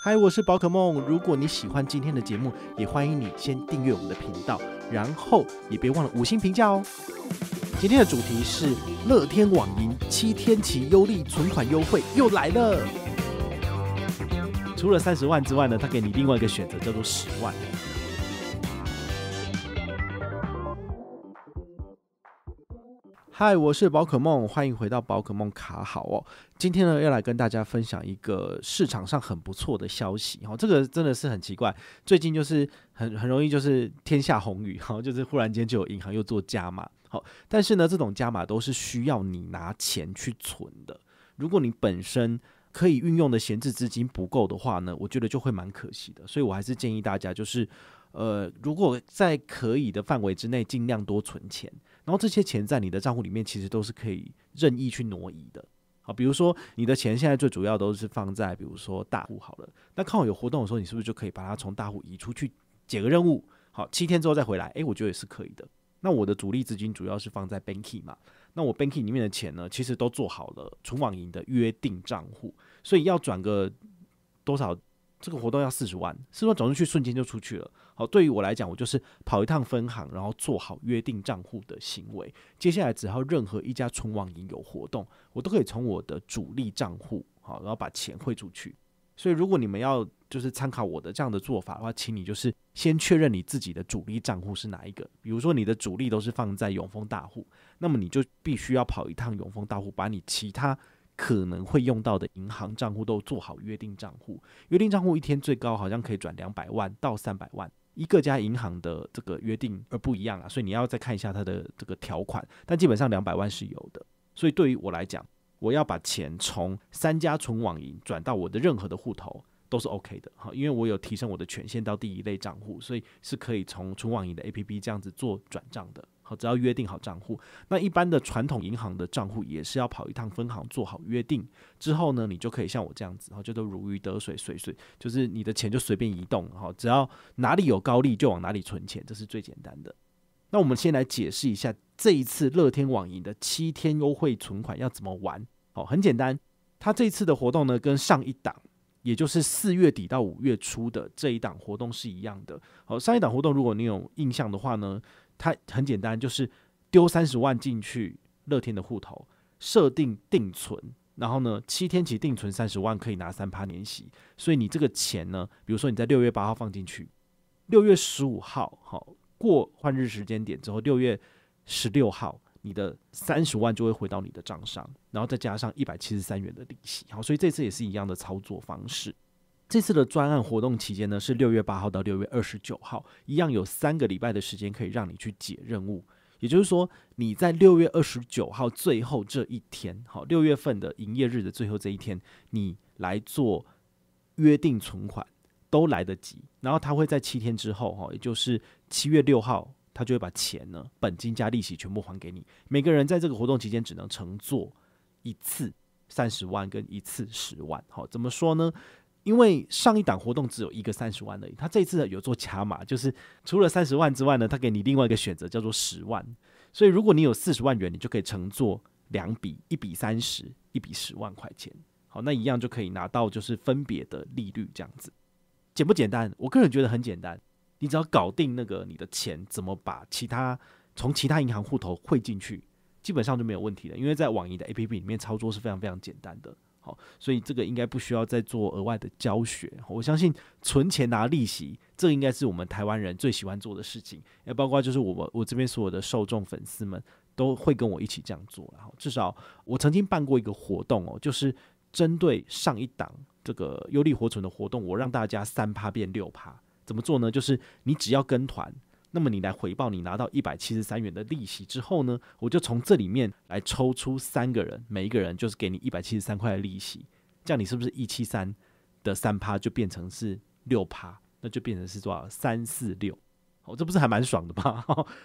嗨，我是宝可梦。如果你喜欢今天的节目，也欢迎你先订阅我们的频道，然后也别忘了五星评价哦。今天的主题是乐天网银七天期优利存款优惠又来了。除了三十万之外呢，他给你另外一个选择，叫做十万。嗨，我是宝可梦，欢迎回到宝可梦卡好哦。今天呢，要来跟大家分享一个市场上很不错的消息哦。这个真的是很奇怪，最近就是很很容易就是天下红雨，好，就是忽然间就有银行又做加码，好，但是呢，这种加码都是需要你拿钱去存的。如果你本身可以运用的闲置资金不够的话呢，我觉得就会蛮可惜的。所以我还是建议大家就是。呃，如果在可以的范围之内，尽量多存钱。然后这些钱在你的账户里面，其实都是可以任意去挪移的好，比如说，你的钱现在最主要都是放在比如说大户好了，那看我有活动的时候，你是不是就可以把它从大户移出去解个任务？好，七天之后再回来，诶，我觉得也是可以的。那我的主力资金主要是放在 b a n k i 嘛，那我 b a n k i 里面的钱呢，其实都做好了存网银的约定账户，所以要转个多少？这个活动要四十万，四十万转出去瞬间就出去了。好，对于我来讲，我就是跑一趟分行，然后做好约定账户的行为。接下来只要任何一家存网银有活动，我都可以从我的主力账户，好，然后把钱汇出去。所以，如果你们要就是参考我的这样的做法的话，请你就是先确认你自己的主力账户是哪一个。比如说，你的主力都是放在永丰大户，那么你就必须要跑一趟永丰大户，把你其他可能会用到的银行账户都做好约定账户。约定账户一天最高好像可以转两百万到三百万。一个家银行的这个约定而不一样啊，所以你要再看一下它的这个条款。但基本上两百万是有的，所以对于我来讲，我要把钱从三家存网银转到我的任何的户头。都是 OK 的哈，因为我有提升我的权限到第一类账户，所以是可以从存网银的 APP 这样子做转账的。好，只要约定好账户，那一般的传统银行的账户也是要跑一趟分行做好约定之后呢，你就可以像我这样子，然后就都如鱼得水，水水就是你的钱就随便移动。好，只要哪里有高利就往哪里存钱，这是最简单的。那我们先来解释一下这一次乐天网银的七天优惠存款要怎么玩。好，很简单，它这次的活动呢，跟上一档。也就是四月底到五月初的这一档活动是一样的。好，上一档活动如果你有印象的话呢，它很简单，就是丢三十万进去乐天的户头，设定定存，然后呢七天起定存三十万可以拿三趴年息。所以你这个钱呢，比如说你在六月八号放进去，六月十五号好过换日时间点之后，六月十六号。你的三十万就会回到你的账上，然后再加上一百七十三元的利息。好，所以这次也是一样的操作方式。这次的专案活动期间呢，是六月八号到六月二十九号，一样有三个礼拜的时间可以让你去解任务。也就是说，你在六月二十九号最后这一天，好，六月份的营业日的最后这一天，你来做约定存款都来得及。然后他会在七天之后，哈，也就是七月六号。他就会把钱呢，本金加利息全部还给你。每个人在这个活动期间只能乘坐一次三十万跟一次十万。好，怎么说呢？因为上一档活动只有一个三十万而已。他这次有做加码，就是除了三十万之外呢，他给你另外一个选择，叫做十万。所以如果你有四十万元，你就可以乘坐两笔，一笔三十，一笔十万块钱。好，那一样就可以拿到就是分别的利率这样子，简不简单？我个人觉得很简单。你只要搞定那个你的钱怎么把其他从其他银行户头汇进去，基本上就没有问题了。因为在网易的 APP 里面操作是非常非常简单的，好，所以这个应该不需要再做额外的教学。我相信存钱拿利息，这应该是我们台湾人最喜欢做的事情，也包括就是我们我这边所有的受众粉丝们都会跟我一起这样做。然后至少我曾经办过一个活动哦，就是针对上一档这个优利活存的活动，我让大家三趴变六趴。怎么做呢？就是你只要跟团，那么你来回报，你拿到一百七十三元的利息之后呢，我就从这里面来抽出三个人，每一个人就是给你一百七十三块的利息，这样你是不是一七三的三趴就变成是六趴？那就变成是多少？三四六，哦，这不是还蛮爽的吧？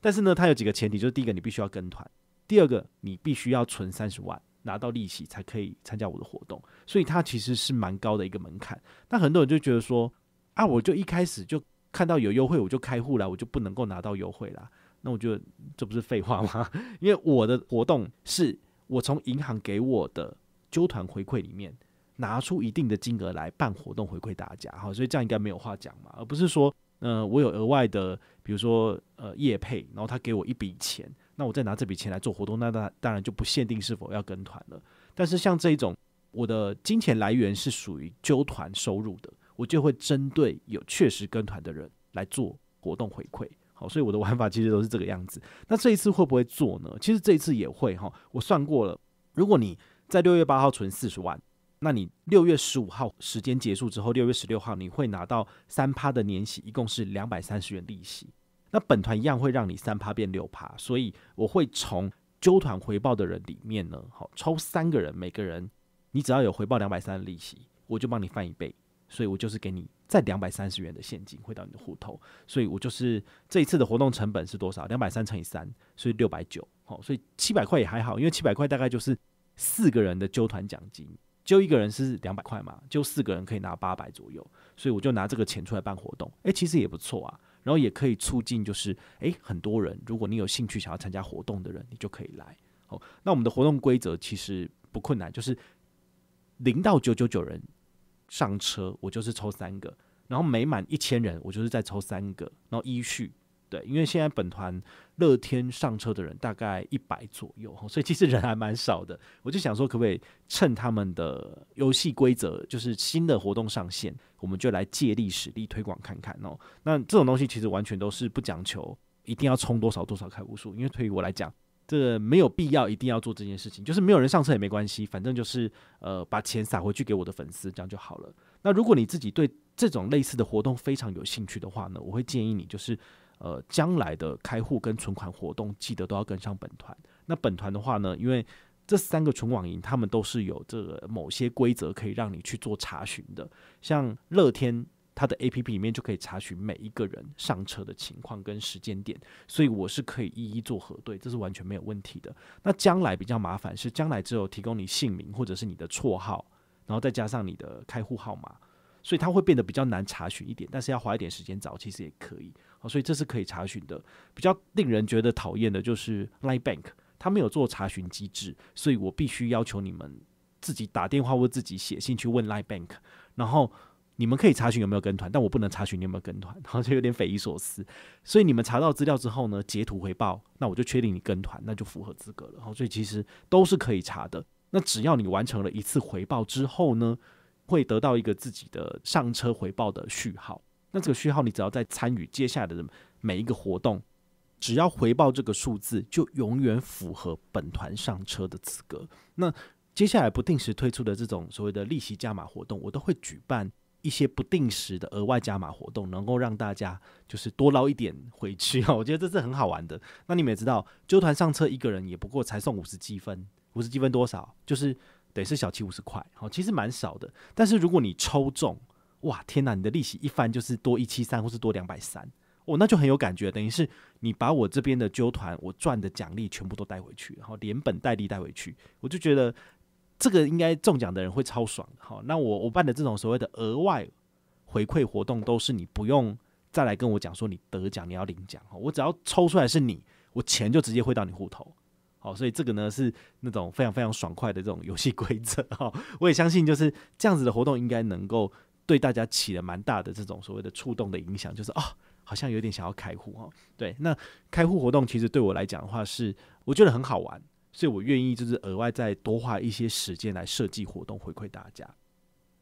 但是呢，它有几个前提，就是第一个你必须要跟团，第二个你必须要存三十万拿到利息才可以参加我的活动，所以它其实是蛮高的一个门槛。那很多人就觉得说。啊！我就一开始就看到有优惠，我就开户了，我就不能够拿到优惠啦。那我觉得这不是废话吗？因为我的活动是我从银行给我的纠团回馈里面拿出一定的金额来办活动回馈大家，好，所以这样应该没有话讲嘛。而不是说，嗯，我有额外的，比如说呃，业配，然后他给我一笔钱，那我再拿这笔钱来做活动，那那当然就不限定是否要跟团了。但是像这种，我的金钱来源是属于纠团收入的。我就会针对有确实跟团的人来做活动回馈，好，所以我的玩法其实都是这个样子。那这一次会不会做呢？其实这一次也会哈，我算过了，如果你在六月八号存四十万，那你六月十五号时间结束之后，六月十六号你会拿到三趴的年息，一共是两百三十元利息。那本团一样会让你三趴变六趴，所以我会从揪团回报的人里面呢，好抽三个人，每个人你只要有回报两百三的利息，我就帮你翻一倍。所以我就是给你再两百三十元的现金回到你的户头，所以我就是这一次的活动成本是多少？两百三乘以三，所以六百九。好，所以七百块也还好，因为七百块大概就是四个人的揪团奖金，揪一个人是两百块嘛，揪四个人可以拿八百左右，所以我就拿这个钱出来办活动。诶，其实也不错啊，然后也可以促进就是诶，很多人，如果你有兴趣想要参加活动的人，你就可以来。好，那我们的活动规则其实不困难，就是零到九九九人。上车，我就是抽三个，然后每满一千人，我就是再抽三个，然后依序。对，因为现在本团乐天上车的人大概一百左右，所以其实人还蛮少的。我就想说，可不可以趁他们的游戏规则就是新的活动上线，我们就来借力使力推广看看哦。那这种东西其实完全都是不讲求，一定要充多少多少开户数，因为对于我来讲。这没有必要一定要做这件事情，就是没有人上车也没关系，反正就是呃把钱撒回去给我的粉丝，这样就好了。那如果你自己对这种类似的活动非常有兴趣的话呢，我会建议你就是呃将来的开户跟存款活动记得都要跟上本团。那本团的话呢，因为这三个存网银他们都是有这个某些规则可以让你去做查询的，像乐天。它的 A P P 里面就可以查询每一个人上车的情况跟时间点，所以我是可以一一做核对，这是完全没有问题的。那将来比较麻烦是将来只有提供你姓名或者是你的绰号，然后再加上你的开户号码，所以它会变得比较难查询一点。但是要花一点时间找，其实也可以，好，所以这是可以查询的。比较令人觉得讨厌的就是 l i n e Bank，它没有做查询机制，所以我必须要求你们自己打电话或自己写信去问 l i n e Bank，然后。你们可以查询有没有跟团，但我不能查询你有没有跟团，好像有点匪夷所思。所以你们查到资料之后呢，截图回报，那我就确定你跟团，那就符合资格了。然后，所以其实都是可以查的。那只要你完成了一次回报之后呢，会得到一个自己的上车回报的序号。那这个序号，你只要在参与接下来的每一个活动，只要回报这个数字，就永远符合本团上车的资格。那接下来不定时推出的这种所谓的利息加码活动，我都会举办。一些不定时的额外加码活动，能够让大家就是多捞一点回去啊！我觉得这是很好玩的。那你们也知道，揪团上车一个人也不过才送五十积分，五十积分多少？就是得是小七五十块，好，其实蛮少的。但是如果你抽中，哇，天哪！你的利息一翻，就是多一七三，或是多两百三，哦，那就很有感觉。等于是你把我这边的揪团，我赚的奖励全部都带回去，然后连本带利带回去，我就觉得。这个应该中奖的人会超爽好，哈。那我我办的这种所谓的额外回馈活动，都是你不用再来跟我讲说你得奖，你要领奖哈。我只要抽出来是你，我钱就直接汇到你户头。好，所以这个呢是那种非常非常爽快的这种游戏规则哈。我也相信就是这样子的活动，应该能够对大家起了蛮大的这种所谓的触动的影响，就是哦，好像有点想要开户哈。对，那开户活动其实对我来讲的话是我觉得很好玩。所以我愿意就是额外再多花一些时间来设计活动回馈大家，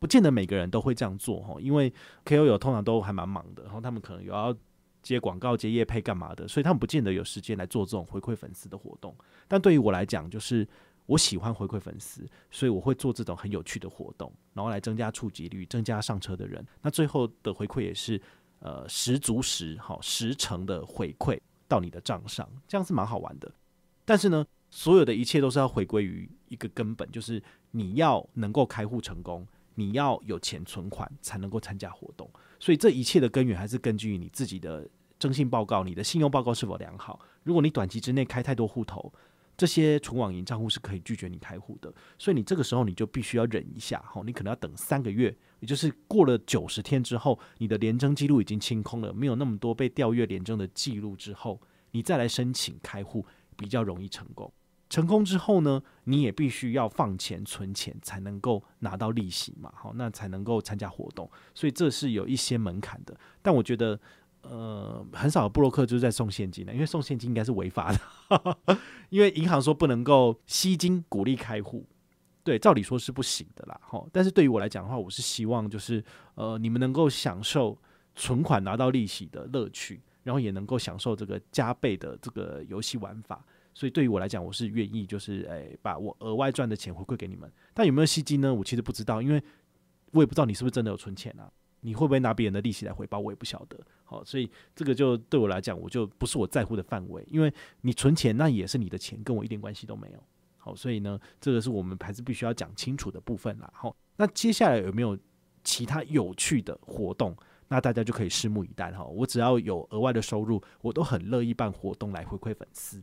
不见得每个人都会这样做哈，因为 KOL 通常都还蛮忙的，然后他们可能有要接广告、接业配干嘛的，所以他们不见得有时间来做这种回馈粉丝的活动。但对于我来讲，就是我喜欢回馈粉丝，所以我会做这种很有趣的活动，然后来增加触及率、增加上车的人。那最后的回馈也是呃十足十、好十成的回馈到你的账上，这样是蛮好玩的。但是呢。所有的一切都是要回归于一个根本，就是你要能够开户成功，你要有钱存款才能够参加活动。所以这一切的根源还是根据你自己的征信报告，你的信用报告是否良好。如果你短期之内开太多户头，这些存网银账户是可以拒绝你开户的。所以你这个时候你就必须要忍一下，吼，你可能要等三个月，也就是过了九十天之后，你的廉征记录已经清空了，没有那么多被调阅廉征的记录之后，你再来申请开户比较容易成功。成功之后呢，你也必须要放钱存钱才能够拿到利息嘛，好，那才能够参加活动，所以这是有一些门槛的。但我觉得，呃，很少的布洛克就是在送现金的，因为送现金应该是违法的，因为银行说不能够吸金鼓励开户，对，照理说是不行的啦，哈。但是对于我来讲的话，我是希望就是，呃，你们能够享受存款拿到利息的乐趣，然后也能够享受这个加倍的这个游戏玩法。所以对于我来讲，我是愿意就是诶，把我额外赚的钱回馈给你们。但有没有吸金呢？我其实不知道，因为我也不知道你是不是真的有存钱啊？你会不会拿别人的利息来回报？我也不晓得。好，所以这个就对我来讲，我就不是我在乎的范围，因为你存钱那也是你的钱，跟我一点关系都没有。好，所以呢，这个是我们还是必须要讲清楚的部分啦。好，那接下来有没有其他有趣的活动？那大家就可以拭目以待哈。我只要有额外的收入，我都很乐意办活动来回馈粉丝。